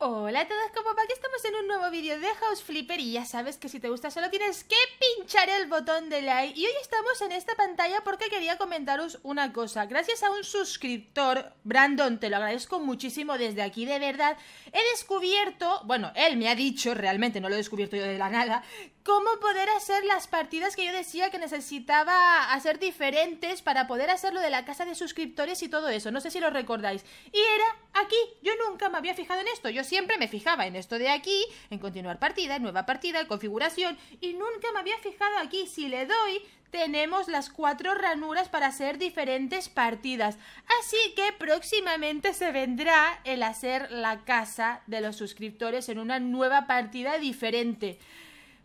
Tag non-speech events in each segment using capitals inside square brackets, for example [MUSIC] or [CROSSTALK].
Hola a todos, como aquí estamos en un nuevo vídeo de House Flipper y ya sabes que si te gusta solo tienes que pinchar el botón de like y hoy estamos en esta pantalla porque quería comentaros una cosa, gracias a un suscriptor, Brandon, te lo agradezco muchísimo desde aquí, de verdad, he descubierto, bueno, él me ha dicho, realmente no lo he descubierto yo de la nada, cómo poder hacer las partidas que yo decía que necesitaba hacer diferentes para poder hacer lo de la casa de suscriptores y todo eso. No sé si lo recordáis. Y era aquí. Yo nunca me había fijado en esto. Yo siempre me fijaba en esto de aquí, en continuar partida, en nueva partida, en configuración. Y nunca me había fijado aquí. Si le doy, tenemos las cuatro ranuras para hacer diferentes partidas. Así que próximamente se vendrá el hacer la casa de los suscriptores en una nueva partida diferente.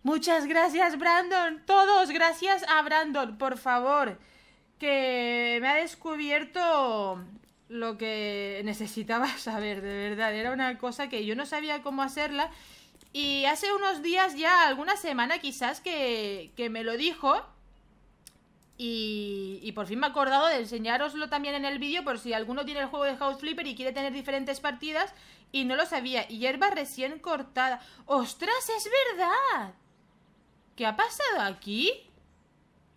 Muchas gracias, Brandon. Todos, gracias a Brandon, por favor. Que me ha descubierto lo que necesitaba [LAUGHS] saber, de verdad. Era una cosa que yo no sabía cómo hacerla. Y hace unos días ya, alguna semana quizás, que, que me lo dijo. Y, y, por fin me he acordado de enseñároslo también en el vídeo por si alguno tiene el juego de House Flipper y quiere tener diferentes partidas y no lo sabía. Hierba recién cortada. ¡Ostras, es verdad! ¿Qué ha pasado aquí?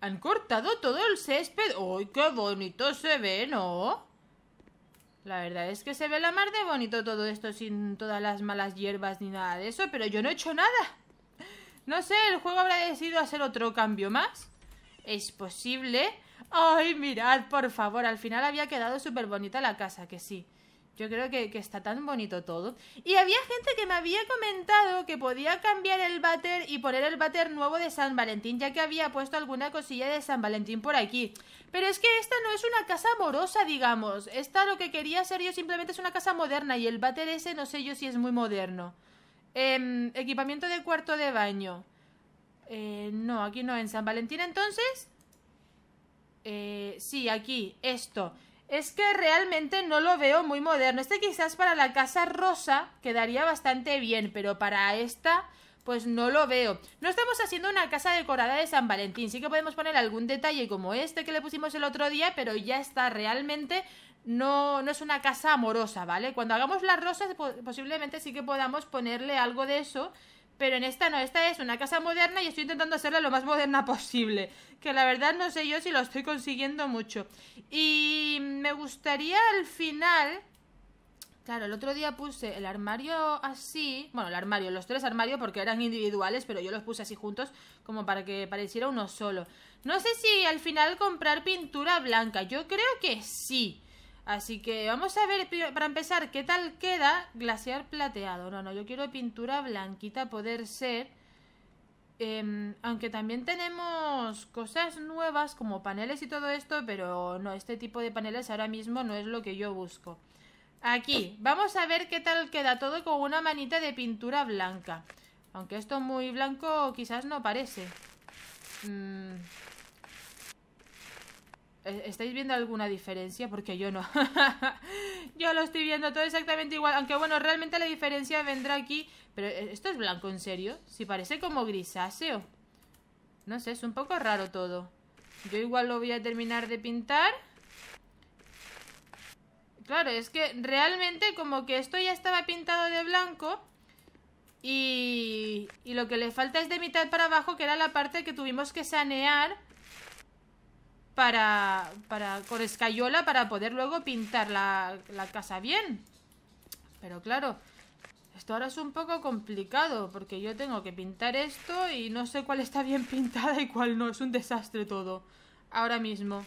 Han cortado todo el césped. ¡Ay, qué bonito se ve, ¿no? La verdad es que se ve la mar de bonito todo esto sin todas las malas hierbas ni nada de eso, pero yo no he hecho nada. No sé, el juego habrá decidido hacer otro cambio más. Es posible. Ay, mirad, por favor, al final había quedado súper bonita la casa, que sí. Yo creo que, está tan bonito todo. Y había gente que me había comentado que podía cambiar el váter y poner el váter nuevo de San Valentín, ya que había puesto alguna cosilla de San Valentín por aquí. Pero es que esta no es una casa amorosa, digamos. Esta lo que quería ser yo simplemente es una casa moderna y el váter ese no sé yo si es muy moderno. Em, equipamiento de cuarto de baño. Eh, no, aquí no, en San Valentín entonces. Eh, sí, aquí, esto es que realmente no lo veo muy moderno. Este quizás para la casa rosa quedaría bastante bien, pero para esta pues no lo veo. No estamos haciendo una casa decorada de San Valentín. Sí que podemos poner algún detalle como este que le pusimos el otro día, pero ya está realmente no, no es una casa amorosa, ¿vale? Cuando hagamos las rosas posiblemente sí que podamos ponerle algo de eso pero en esta no, esta es una casa moderna y estoy intentando hacerla lo más moderna posible. Que la verdad no sé yo si lo estoy consiguiendo mucho. Y me gustaría al final... Claro, el otro día puse el armario así, bueno, el armario, los tres armarios porque eran individuales, pero yo los puse así juntos como para que pareciera uno solo. No sé si al final comprar pintura blanca, yo creo que sí. Así que vamos a ver, para empezar, qué tal queda glaciar plateado. No, no, yo quiero pintura blanquita, poder ser. Em, aunque también tenemos cosas nuevas como paneles y todo esto, pero no, este tipo de paneles ahora mismo no es lo que yo busco. Aquí, vamos a ver qué tal queda todo con una manita de pintura blanca. Aunque esto muy blanco quizás no parece. Mmm... ¿Estáis viendo alguna diferencia? Porque yo no. [LAUGHS] yo lo estoy viendo todo exactamente igual. Aunque bueno, realmente la diferencia vendrá aquí. Pero eh, esto es blanco, ¿en serio? Si parece como grisáceo. No sé, es un poco raro todo. Yo igual lo voy a terminar de pintar. Claro, es que realmente como que esto ya estaba pintado de blanco. Y, y lo que le falta es de mitad para abajo, que era la parte que tuvimos que sanear para, para con escayola para poder luego pintar la, la casa bien. Pero claro, esto ahora es un poco complicado porque yo tengo que pintar esto y no sé cuál está bien [LAUGHS] pintada y cuál no. Es un desastre todo ahora mismo.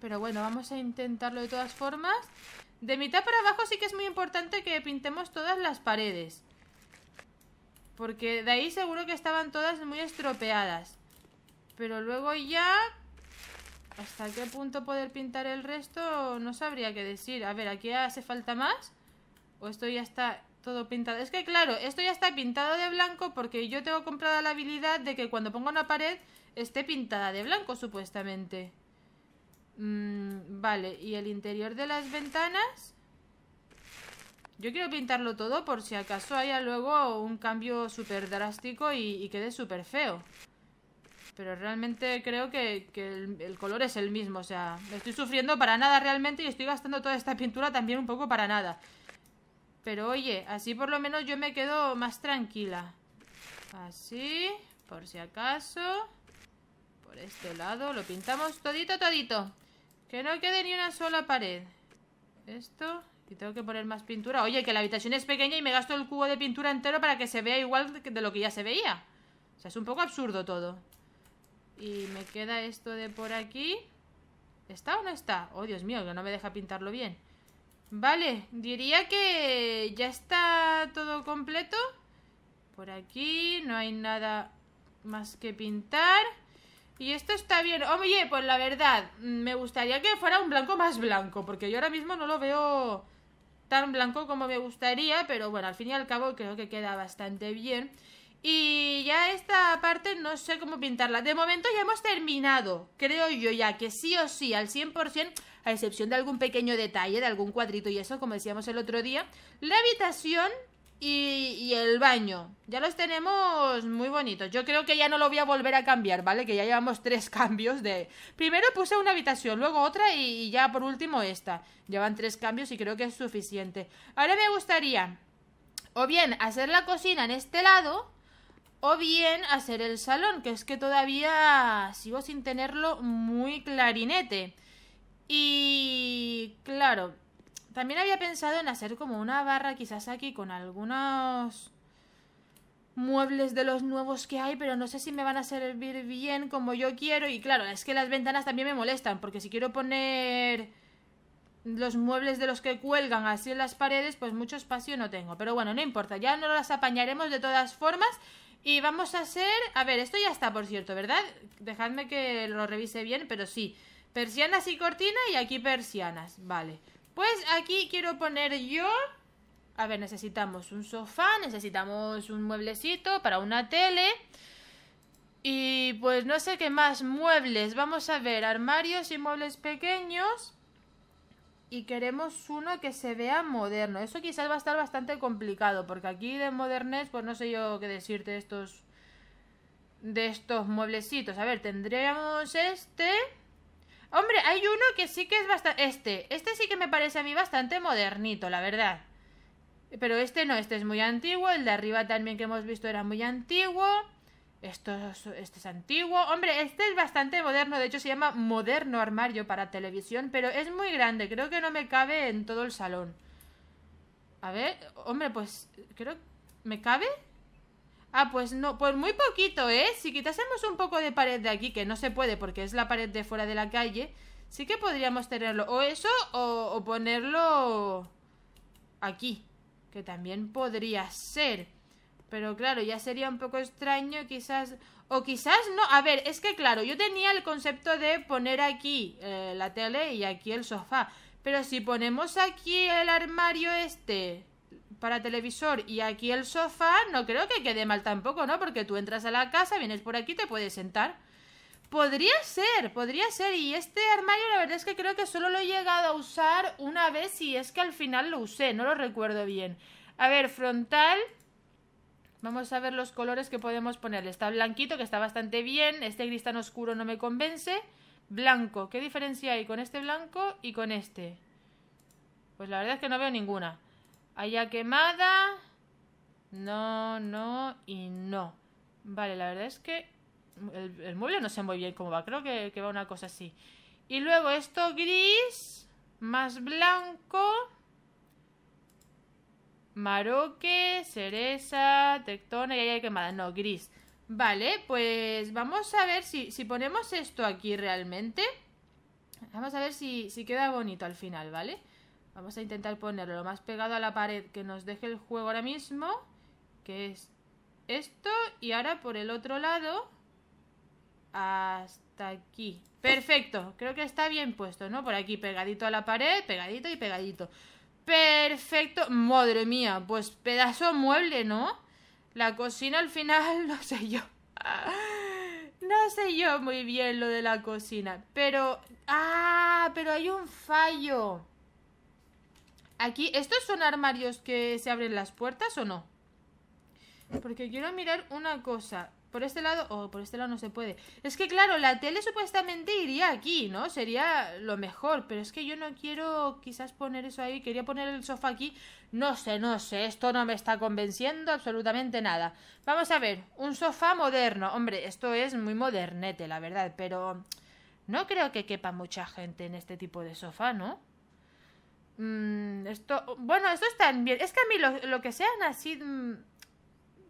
Pero bueno, vamos a intentarlo de todas formas. De mitad para abajo sí que es muy importante que pintemos todas las paredes. Porque de ahí seguro que estaban todas muy estropeadas. Pero luego ya ¿Hasta qué punto poder pintar el resto? No sabría qué decir. A ver, ¿aquí hace falta más? ¿O esto ya está todo pintado? Es que claro, esto ya está pintado de blanco porque yo tengo comprada la habilidad de que cuando ponga una pared esté pintada de blanco, supuestamente. Mm, vale, ¿y el interior de las ventanas? Yo quiero pintarlo todo por si acaso haya luego un cambio súper drástico y, y quede súper feo pero realmente creo que, el, color es el mismo. O sea, estoy sufriendo para nada realmente y estoy gastando toda esta pintura también un poco para nada. Pero oye, así por lo menos yo me quedo más tranquila. Así, por si acaso. Por este lado lo pintamos todito, todito. Que no quede ni una sola pared. Esto, y tengo que poner más pintura. Oye, que la habitación es pequeña y me gasto el cubo de pintura entero para que se vea igual de lo que ya se veía. O sea, es un poco absurdo todo. Y me queda esto de por aquí. ¿Está o no está? Oh, Dios mío, que no me deja pintarlo bien. Vale, diría que ya está todo completo. Por aquí no hay nada más que pintar. Y esto está bien. Oye, pues la verdad, mm, me gustaría que fuera un blanco más blanco, porque yo ahora mismo no lo veo tan blanco como me gustaría, pero bueno, al fin y al cabo creo que queda bastante bien. Y ya esta parte no sé cómo pintarla. De momento ya hemos terminado. Creo yo ya que sí o sí, al 100%, a excepción de algún pequeño detalle, de algún cuadrito y eso, como decíamos el otro día, la habitación y, el baño. Ya los tenemos muy bonitos. Yo creo que ya no lo voy a volver a cambiar, ¿vale? Que ya llevamos tres [LAUGHS] cambios de... Primero puse una habitación, luego otra y, y ya por último esta. Llevan tres cambios y creo que es suficiente. Ahora me gustaría... O bien hacer la cocina en este lado o bien hacer el salón, que es que todavía sigo sin tenerlo muy clarinete. Y claro, también había pensado en hacer como una barra quizás aquí con algunos muebles de los nuevos que hay, pero no sé si me van a servir bien como yo quiero. Y claro, es que las ventanas también me molestan, porque si quiero poner los muebles de los que cuelgan así en las paredes, pues mucho espacio no tengo. Pero bueno, no importa, ya no las apañaremos de todas formas. Y vamos a hacer... A ver, esto ya está, por cierto, ¿verdad? Dejadme que lo revise bien, pero sí. Persianas y cortina y aquí persianas. Vale. Pues aquí quiero poner yo... A ver, necesitamos un sofá, necesitamos un mueblecito para una tele. Y pues no sé qué más muebles. Vamos a ver, armarios y muebles pequeños y queremos uno que se vea moderno. Eso quizás va a estar bastante complicado, porque aquí de modernes, pues no sé yo qué decirte de estos de estos mueblecitos. A ver, tendríamos este. Hombre, hay uno que sí que es bastante este, este sí que me parece a mí bastante modernito, la verdad. Pero este no, este es muy antiguo, el de arriba también que hemos visto era muy antiguo. Esto es, este es antiguo. Hombre, este es bastante moderno. De hecho, se llama Moderno Armario para Televisión. Pero es muy grande. Creo que no me cabe en todo el salón. A ver, hombre, pues creo... ¿Me cabe? Ah, pues no, pues muy poquito, ¿eh? Si quitásemos un poco de pared de aquí, que no se puede porque es la pared de fuera de la calle, sí que podríamos tenerlo. O eso, o, o ponerlo aquí, que también podría ser. Pero claro, ya sería un poco extraño quizás... O quizás no. A ver, es que claro, yo tenía el concepto de poner aquí eh, la tele y aquí el sofá. Pero si ponemos aquí el armario este para televisor y aquí el sofá, no creo que quede mal tampoco, ¿no? Porque tú entras a la casa, vienes por aquí, te puedes sentar. Podría ser, podría ser. Y este armario la verdad es que creo que solo lo he llegado a usar una vez y es que al final lo usé, no lo recuerdo bien. A ver, frontal, Vamos a ver los colores que podemos ponerle. Está blanquito, que está bastante bien. Este gris tan oscuro no me convence. Blanco. ¿Qué diferencia hay con este blanco y con este? Pues la verdad es que no veo ninguna. Allá quemada. No, no y no. Vale, la verdad es que el, mueble no sé muy bien cómo va. Creo que, que va una cosa así. Y luego esto gris más blanco Maroque, cereza, tectona y hay quemada. No, gris. Vale, pues vamos a ver si, si ponemos esto aquí realmente. Vamos a ver si, si queda bonito al final, ¿vale? Vamos a intentar ponerlo lo más pegado a la pared que nos deje el juego ahora mismo. Que es esto. Y ahora por el otro lado. Hasta aquí. Perfecto. Creo que está bien puesto, ¿no? Por aquí pegadito a la pared, pegadito y pegadito. Perfecto. Madre mía, pues pedazo mueble, ¿no? La cocina al final, [LAUGHS] no sé yo. No sé yo muy bien lo de la cocina. Pero. ¡Ah! Pero hay un fallo. Aquí, ¿estos son armarios que se abren las puertas o no? Porque quiero mirar una cosa por este lado o por este lado no se puede. Es que claro, la tele supuestamente iría aquí, ¿no? Sería lo mejor, pero es que yo no quiero quizás poner eso ahí, quería poner el sofá aquí. No sé, no sé, esto no me está convenciendo absolutamente nada. Vamos a ver, un sofá moderno. Hombre, esto es muy modernete, la verdad, pero no creo que quepa mucha gente en este tipo de sofá, ¿no? mmm esto, bueno, esto está bien. Es que a mí lo, que sean así... Mm,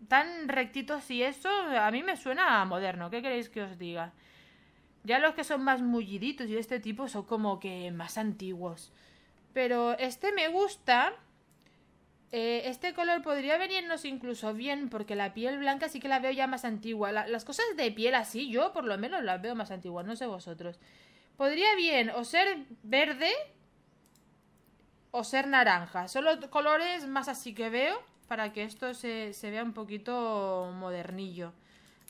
tan rectitos y eso, a mí me suena moderno. ¿Qué queréis que os diga? Ya los que son más mulliditos y de este tipo son como que más antiguos. Pero este me gusta. Eh, este color podría venirnos incluso bien porque la piel blanca sí que la veo ya más antigua. las cosas de piel así, yo por lo menos las veo más antiguas, no sé vosotros. Podría bien o ser verde o ser naranja. Son los colores más así que veo para que esto se, vea un poquito modernillo.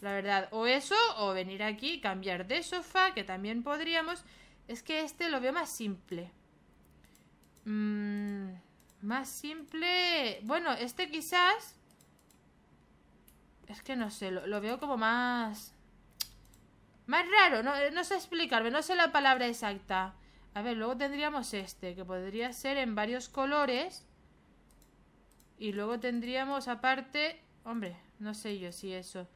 La verdad, o eso, o venir aquí, cambiar de sofá, que también podríamos. Es que este lo veo más simple. Mm, más simple... Bueno, este quizás... Es que no sé, lo, veo como más... Más raro, no, no, sé explicarme, no sé la palabra exacta. A ver, luego tendríamos este, que podría ser en varios colores. Y luego tendríamos aparte, hombre, no sé yo si eso.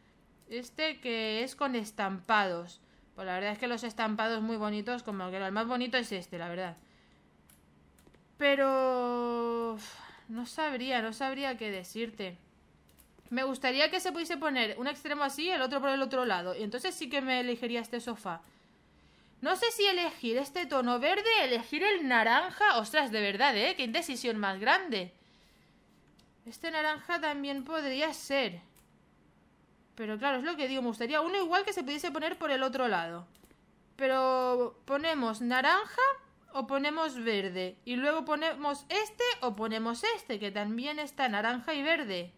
Este que es con estampados. Pues la verdad es que los estampados muy bonitos, como que el más bonito es este, la verdad. Pero... No sabría, no sabría qué decirte. Me gustaría que se pudiese poner un extremo así y el otro por el otro lado. Y entonces sí que me elegiría este sofá. No sé si elegir este tono verde, elegir el naranja. Ostras, de verdad, ¿eh? Qué indecisión más grande. Este naranja también podría ser. Pero claro, es lo que digo, me gustaría uno igual que se pudiese poner por el otro lado. Pero ponemos naranja o ponemos verde. Y luego ponemos este o ponemos este, que también está naranja y verde.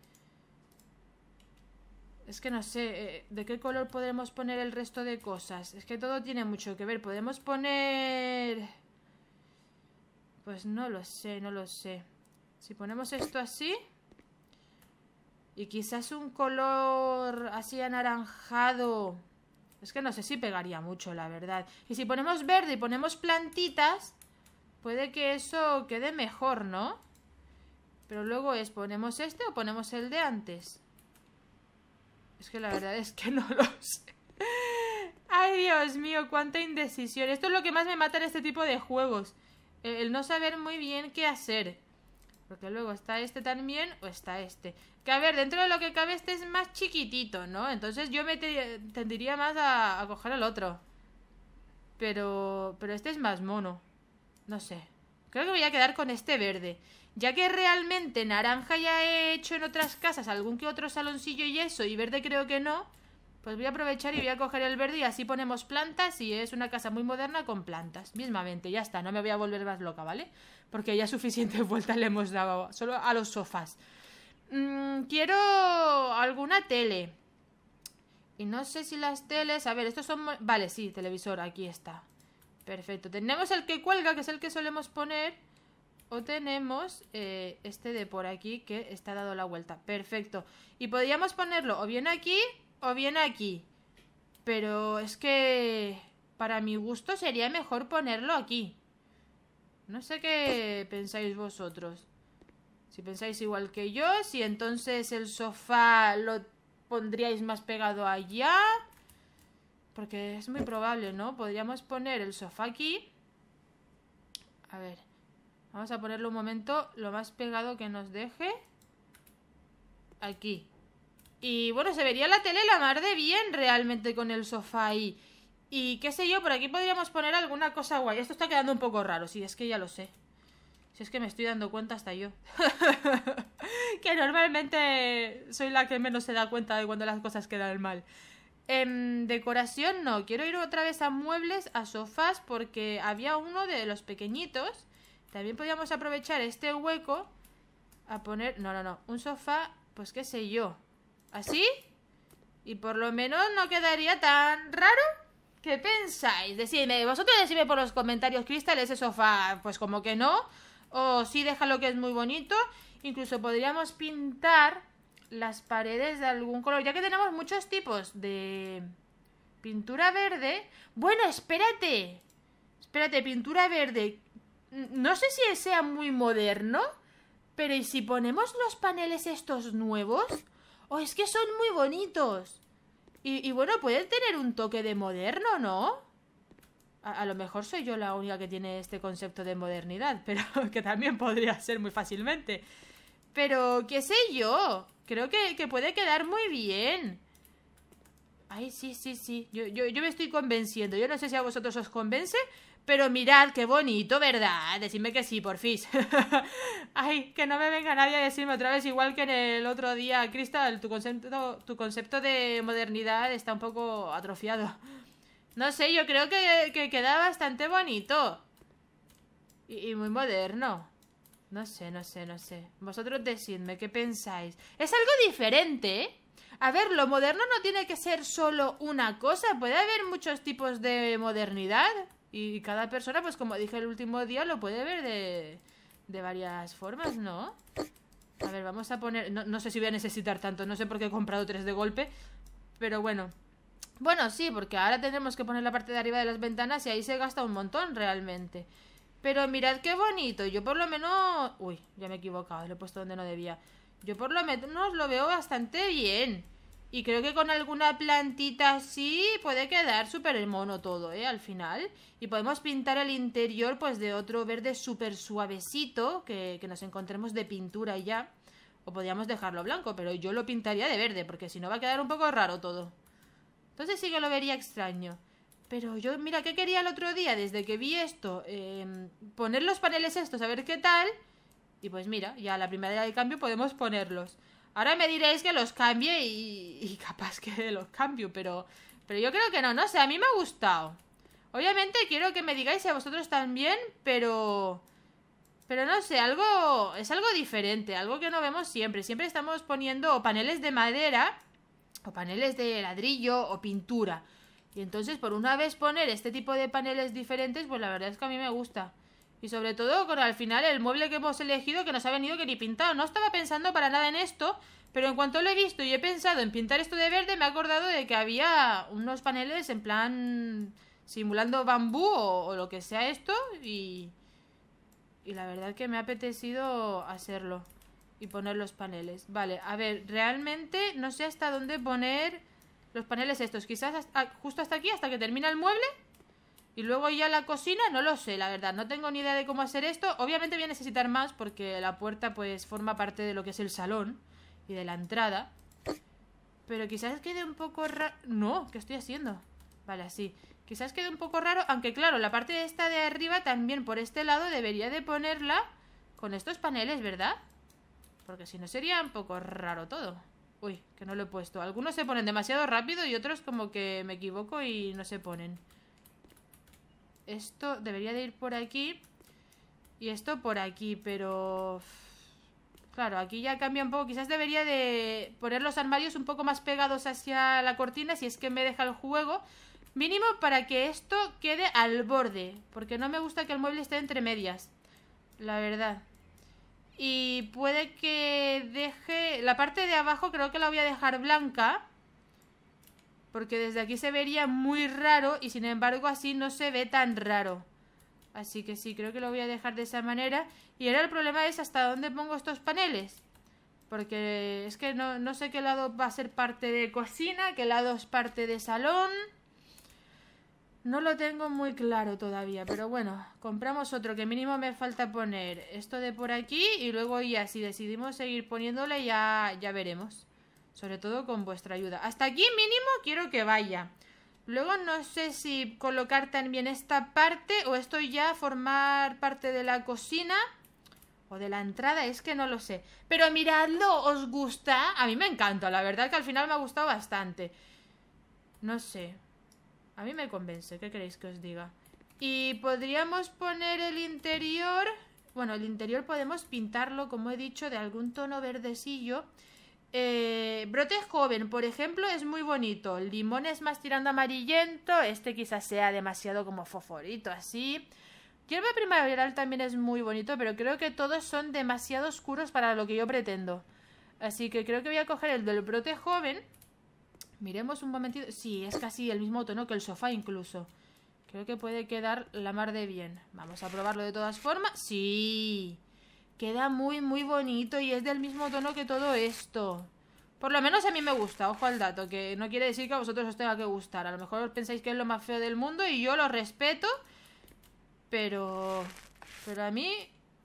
Es que no sé eh, de qué color podremos poner el resto de cosas. Es que todo tiene mucho que ver. Podemos poner... Pues no lo sé, no lo sé. Si ponemos esto así... Y quizás un color así anaranjado. Es que no sé si pegaría mucho, la verdad. Y si ponemos verde y ponemos plantitas, puede que eso quede mejor, ¿no? Pero luego es, ¿ponemos este o ponemos el de antes? Es que la pues verdad es que no lo sé. [LAUGHS] Ay, Dios mío, cuánta indecisión. Esto es lo que más me mata en este tipo de juegos. El no saber muy bien qué hacer. Porque luego está este también o está este. Que a ver, dentro de lo que cabe este es más chiquitito, ¿no? Entonces yo me tendería más a, coger el otro. Pero, pero este es más mono. No sé. Creo que voy a quedar con este verde. Ya que realmente naranja ya he hecho en otras casas algún que otro saloncillo y eso, y verde creo que no... Pues voy a aprovechar y voy a coger el verde y así ponemos plantas y es una casa muy moderna con plantas, mismamente, ya está, no me voy a volver más loca, ¿vale? Porque ya [LAUGHS] suficiente vuelta le hemos dado solo a los sofás. Mm, quiero alguna tele. Y no sé si las teles... A ver, estos son... Vale, sí, televisor, aquí está. Perfecto. Tenemos el que cuelga, que es el que solemos poner. O tenemos eh, este de por aquí que está dado la vuelta. Perfecto. Y podríamos ponerlo o bien aquí o bien aquí. Pero es que... Para mi gusto sería mejor ponerlo aquí. No sé qué pensáis vosotros. Si pensáis igual que yo, si entonces el sofá lo pondríais más pegado allá. Porque es muy probable, ¿no? Podríamos poner el sofá aquí. A ver. Vamos a ponerlo un momento lo más pegado que nos deje. Aquí. Y bueno, se vería la tele la mar de bien realmente con el sofá ahí. Y qué sé yo, por aquí podríamos poner alguna cosa guay. Esto está quedando un poco raro, si es que ya lo sé. Si es que me estoy dando cuenta hasta yo. [LAUGHS] que normalmente soy la que menos se da cuenta de cuando las cosas quedan mal. En em, decoración no, quiero ir otra vez a muebles, a sofás, porque había uno de los pequeñitos. También podríamos aprovechar este hueco a poner... No, no, no, un sofá, pues qué sé yo. ¿Así? Y por lo menos no quedaría tan raro. ¿Qué pensáis? Decidme, vosotros decidme por los comentarios, Cristal, ese sofá, pues como que no. O sí, déjalo que es muy bonito. Incluso podríamos pintar las paredes de algún color, ya que tenemos muchos tipos de pintura verde. Bueno, espérate. Espérate, pintura verde. No sé si sea muy moderno, pero ¿y si ponemos los paneles estos nuevos? Oh, es que son muy bonitos. Y, bueno, pueden tener un toque de moderno, ¿no? A, lo mejor soy yo la única que tiene este concepto de modernidad, [LAUGHS] pero que también podría ser muy fácilmente. Pero, qué sé yo, creo que, que puede quedar muy bien. Ay, sí, sí, sí. Yo, yo, yo me estoy convenciendo. Yo no sé si a vosotros os convence, pero mirad, qué bonito, ¿verdad? Decidme que sí, porfis. [LAUGHS] Ay, que no me venga nadie a decirme otra vez, igual que en el otro día, Cristal, tu concepto, tu concepto de modernidad está un poco atrofiado. No sé, yo creo que, queda bastante bonito. Y, y muy moderno. No sé, no sé, no sé. Vosotros decidme, ¿qué pensáis? Es algo diferente, ¿eh? A ver, lo moderno no tiene que ser solo una cosa. Puede haber muchos tipos de modernidad. Y cada persona, pues como dije el último día, lo puede ver de, de varias formas, ¿no? A ver, vamos a poner... No, no sé si voy a necesitar tanto, no sé por qué he comprado tres de golpe, pero bueno. Bueno, sí, porque ahora tendremos que poner la parte de arriba de las ventanas y ahí se gasta un montón realmente. Pero mirad qué bonito, yo por lo menos... Uy, ya me he equivocado, lo he puesto donde no debía. Yo por lo menos lo veo bastante bien. Y creo que con alguna plantita así puede quedar súper el mono todo, ¿eh? Al final. Y podemos pintar el interior pues de otro verde súper suavecito que, nos encontremos de pintura ya. O podríamos dejarlo blanco, pero yo lo pintaría de verde porque si no va a quedar un poco raro todo. Entonces sí que lo vería extraño. Pero yo, mira, ¿qué quería el otro día desde que vi esto? Em, poner los paneles estos, a ver qué tal. Y pues mira, ya a la primera de cambio podemos ponerlos. Ahora me diréis que los cambie y, y capaz que [LAUGHS] los cambio, pero, pero yo creo que no, no sé, a mí me ha gustado. Obviamente quiero que me digáis si a vosotros también, pero... Pero no sé, algo es algo diferente, algo que no vemos siempre. Siempre estamos poniendo paneles de madera, o paneles de ladrillo, o pintura. Y entonces, por una vez poner este tipo de paneles diferentes, pues la verdad es que a mí me gusta. Y sobre todo con al final el mueble que hemos elegido que nos ha venido que ni pintado. No estaba pensando para nada en esto, pero en cuanto lo he visto y he pensado en pintar esto de verde, me he acordado de que había unos paneles en plan simulando bambú o, lo que sea esto y... Y la verdad que me ha apetecido hacerlo y poner los paneles. Vale, a ver, realmente no sé hasta dónde poner los paneles estos. Quizás ah, justo hasta aquí, hasta que termina el mueble. Y luego ya la cocina, no lo sé, la verdad, no tengo ni idea de cómo hacer esto. Obviamente voy a necesitar más porque la puerta pues forma parte de lo que es el salón y de la entrada. Pero quizás quede un poco raro... No, ¿qué estoy haciendo? Vale, sí Quizás quede un poco raro, aunque claro, la parte de esta de arriba también por este lado debería de ponerla con estos paneles, ¿verdad? Porque si no sería un poco raro todo. Uy, que no lo he puesto. Algunos se ponen demasiado rápido y otros como que me equivoco y no se ponen esto debería de ir por aquí y esto por aquí, pero... Claro, aquí ya cambia un poco. Quizás debería de poner los armarios un poco más pegados hacia la cortina, si es que me deja el juego. Mínimo para que esto quede al borde, porque no me gusta que el mueble esté entre medias, la verdad. Y puede que deje... La parte de abajo creo que la voy a dejar blanca. Porque desde aquí se vería muy raro y sin embargo así no se ve tan raro. Así que sí, creo que lo voy a dejar de esa manera. Y ahora el problema es hasta dónde pongo estos paneles. Porque es que no, sé qué lado va a ser parte de cocina, qué lado es parte de salón. No lo tengo muy claro todavía, pero bueno, compramos otro que mínimo me falta poner esto de por aquí y luego ya si decidimos seguir poniéndole ya, ya veremos. Sobre todo con vuestra ayuda. Hasta aquí mínimo quiero que vaya. Luego no sé si colocar también esta parte o esto ya formar parte de la cocina o de la entrada, es que no lo sé. Pero miradlo, ¿os gusta? A mí me encanta, la verdad que al final me ha gustado bastante. No sé. A mí me convence, ¿qué queréis que os diga? Y podríamos poner el interior... Bueno, el interior podemos pintarlo, como he dicho, de algún tono verdecillo... Eh, brote joven, por ejemplo, es muy bonito. El limón es más tirando amarillento. Este quizás sea demasiado como foforito, así. Hierba primaveral también es muy bonito, pero creo que todos son demasiado oscuros para lo que yo pretendo. Así que creo que voy a coger el del brote joven. Miremos un momentito. Sí, es casi el mismo tono que el sofá incluso. Creo que puede quedar la mar de bien. Vamos a probarlo de todas formas. Sí. Queda muy, muy bonito y es del mismo tono que todo esto. Por lo menos a mí me gusta, ojo al dato, que no quiere decir que a vosotros os tenga que gustar. A lo mejor pensáis que es lo más feo del mundo y yo lo respeto, pero... Pero a mí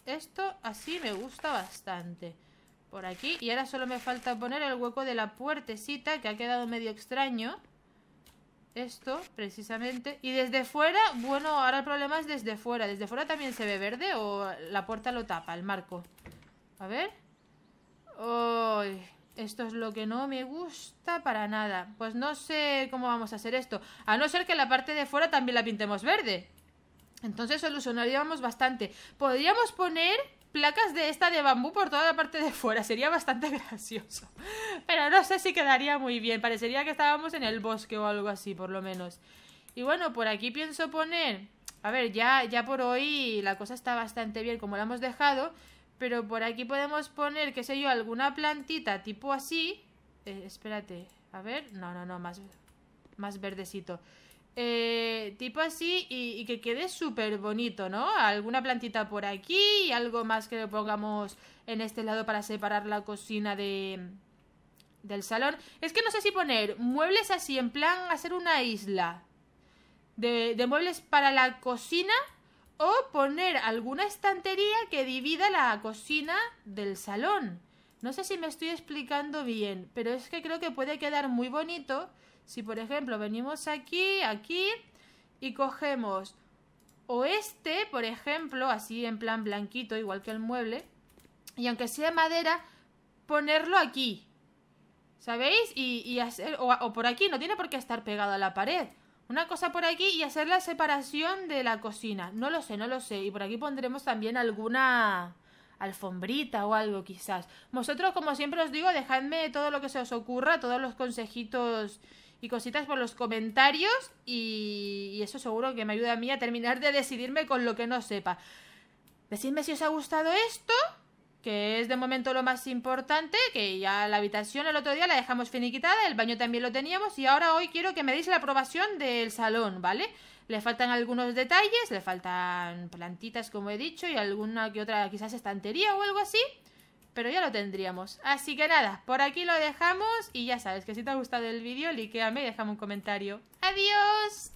esto así me gusta bastante. Por aquí, y ahora solo me falta poner el hueco de la puertecita que ha quedado medio extraño esto, precisamente. Y desde fuera, bueno, ahora el problema es desde fuera. ¿Desde fuera también se ve verde o la puerta lo tapa, el marco? A ver. esto es lo que no me gusta para nada. Pues no sé cómo vamos a hacer esto. A no ser que la parte de fuera también la pintemos verde. Entonces solucionaríamos bastante. Podríamos poner placas de esta de bambú por toda la parte de fuera. Sería bastante [LAUGHS] gracioso. Pero no sé si quedaría muy bien. Parecería que estábamos en el bosque o algo así, por lo menos. Y bueno, por aquí pienso poner... A ver, ya, ya por hoy la cosa está bastante bien como la hemos dejado. Pero por aquí podemos poner, qué sé yo, alguna plantita tipo así. Eh, espérate, a ver. No, no, no, más, más verdecito. Eh, tipo así y, que quede súper bonito, ¿no? Alguna plantita por aquí y algo más que le pongamos en este lado para separar la cocina de, del salón. Es que no sé si poner muebles así, en plan hacer una isla de, de muebles para la cocina o poner alguna estantería que divida la cocina del salón. No sé si me estoy explicando bien, pero es que creo que puede quedar muy bonito si por ejemplo venimos aquí, aquí y cogemos o este, por ejemplo, así en plan blanquito, igual que el mueble, y aunque sea madera, ponerlo aquí, ¿sabéis? Y, hacer, o, o, por aquí, no tiene por qué estar pegado a la pared. Una cosa por aquí y hacer la separación de la cocina. No lo sé, no lo sé. Y por aquí pondremos también alguna alfombrita o algo quizás. Vosotros, como siempre os digo, dejadme todo lo que se os ocurra, todos los consejitos y cositas por los comentarios y, eso seguro que me ayuda a mí a terminar de decidirme con lo que no sepa. Decidme si os ha gustado esto, que es de momento lo más importante, que ya la habitación el otro día la dejamos finiquitada, el baño también lo teníamos y ahora hoy quiero que me deis la aprobación del salón, ¿vale? Le faltan algunos detalles, le faltan plantitas como he dicho y alguna que otra quizás estantería o algo así pero ya lo tendríamos. Así que nada, por aquí lo dejamos y ya sabes que si te ha gustado el vídeo, likeame y déjame un comentario. ¡Adiós!